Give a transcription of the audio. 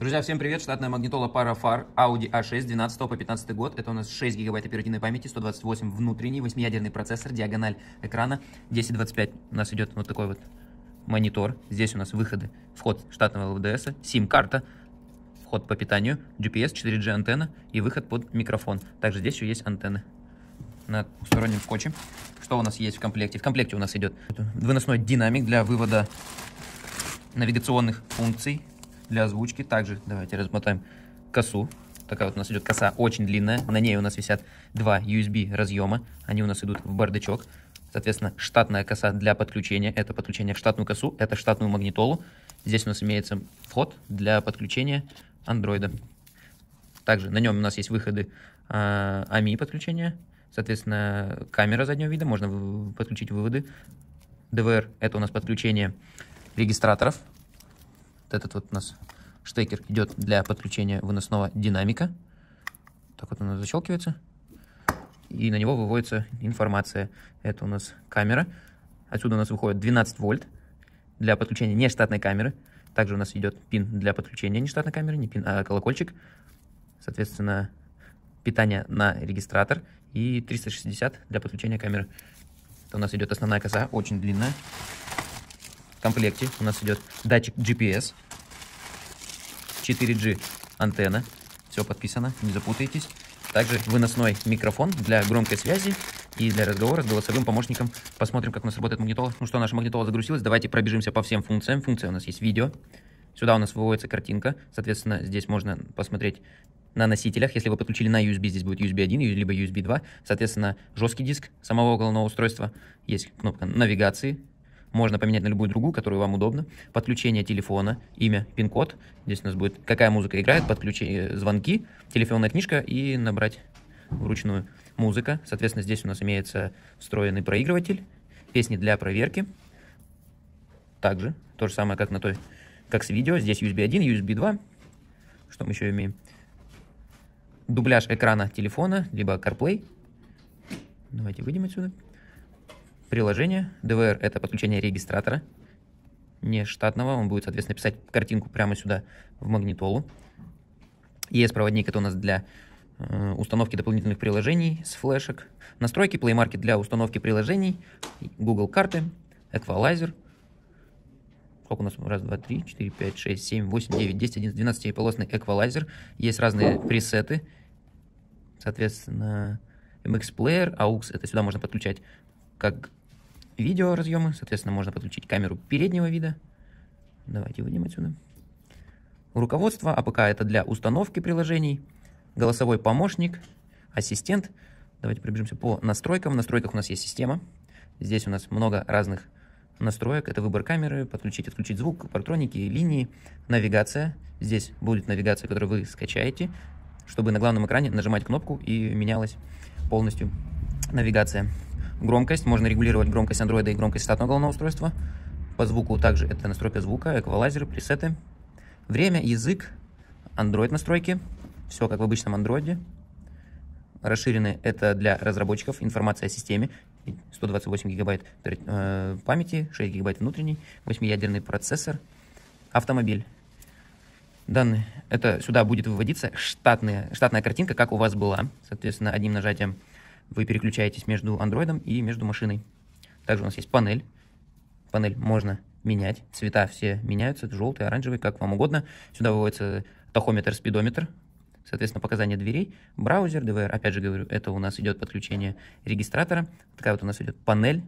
Друзья, всем привет! Штатная магнитола пара фар Audi A6 12 по 15 год. Это у нас 6 гигабайт оперативной памяти, 128 внутренний, 8-ядерный процессор, диагональ экрана 1025. У нас идет вот такой вот монитор. Здесь у нас выходы, вход штатного ЛВДС, сим-карта, вход по питанию, GPS, 4G антенна и выход под микрофон. Также здесь еще есть антенны на двустороннем скотче. Что у нас есть в комплекте? В комплекте у нас идет выносной динамик для вывода навигационных функций для озвучки. Также давайте размотаем косу. Такая вот у нас идет коса очень длинная. На ней у нас висят два USB разъема. Они у нас идут в бардачок. Соответственно, штатная коса для подключения. Это подключение в штатную косу, это штатную магнитолу. Здесь у нас имеется вход для подключения андроида. Также на нем у нас есть выходы э, подключения. Соответственно, камера заднего вида, можно подключить выводы. DVR — это у нас подключение регистраторов этот вот у нас штекер идет для подключения выносного динамика. Так вот он защелкивается. И на него выводится информация. Это у нас камера. Отсюда у нас выходит 12 вольт для подключения нештатной камеры. Также у нас идет пин для подключения нештатной камеры, не пин, а колокольчик. Соответственно, питание на регистратор и 360 для подключения камеры. Это у нас идет основная коза, очень длинная комплекте у нас идет датчик GPS, 4G антенна, все подписано, не запутайтесь. Также выносной микрофон для громкой связи и для разговора с голосовым помощником. Посмотрим, как у нас работает магнитола. Ну что, наша магнитола загрузилась. Давайте пробежимся по всем функциям. Функция у нас есть видео. Сюда у нас выводится картинка. Соответственно, здесь можно посмотреть на носителях. Если вы подключили на USB, здесь будет USB 1, либо USB 2. Соответственно, жесткий диск самого головного устройства. Есть кнопка навигации, можно поменять на любую другую, которую вам удобно. Подключение телефона, имя, пин-код. Здесь у нас будет, какая музыка играет, подключение, э, звонки, телефонная книжка и набрать вручную музыка. Соответственно, здесь у нас имеется встроенный проигрыватель, песни для проверки. Также, то же самое, как на той, как с видео. Здесь USB 1, USB 2. Что мы еще имеем? Дубляж экрана телефона, либо CarPlay. Давайте выйдем отсюда приложение. DVR — это подключение регистратора не штатного. Он будет, соответственно, писать картинку прямо сюда, в магнитолу. ES-проводник — это у нас для э, установки дополнительных приложений с флешек. Настройки Play Market для установки приложений. Google карты, Эквалайзер. Сколько у нас? Раз, два, три, четыре, пять, шесть, семь, восемь, девять, десять, одиннадцать, двенадцать полосный эквалайзер. Есть разные пресеты. Соответственно, MX Player, AUX, это сюда можно подключать как видеоразъемы. Соответственно, можно подключить камеру переднего вида. Давайте выйдем отсюда. Руководство АПК – это для установки приложений. Голосовой помощник, ассистент. Давайте пробежимся по настройкам. В настройках у нас есть система. Здесь у нас много разных настроек. Это выбор камеры, подключить, отключить звук, партроники, линии, навигация. Здесь будет навигация, которую вы скачаете, чтобы на главном экране нажимать кнопку и менялась полностью навигация. Громкость. Можно регулировать громкость андроида и громкость штатного головного устройства. По звуку также это настройка звука, эквалайзеры, пресеты. Время, язык, Android настройки. Все как в обычном андроиде. Расширены это для разработчиков, информация о системе. 128 гигабайт э, памяти, 6 гигабайт внутренний 8-ядерный процессор, автомобиль данные. Это сюда будет выводиться штатные, штатная картинка, как у вас была. Соответственно, одним нажатием вы переключаетесь между Android и между машиной. Также у нас есть панель. Панель можно менять. Цвета все меняются, желтый, оранжевый, как вам угодно. Сюда выводится тахометр, спидометр, соответственно, показания дверей, браузер, ДВР, опять же говорю, это у нас идет подключение регистратора, такая вот у нас идет панель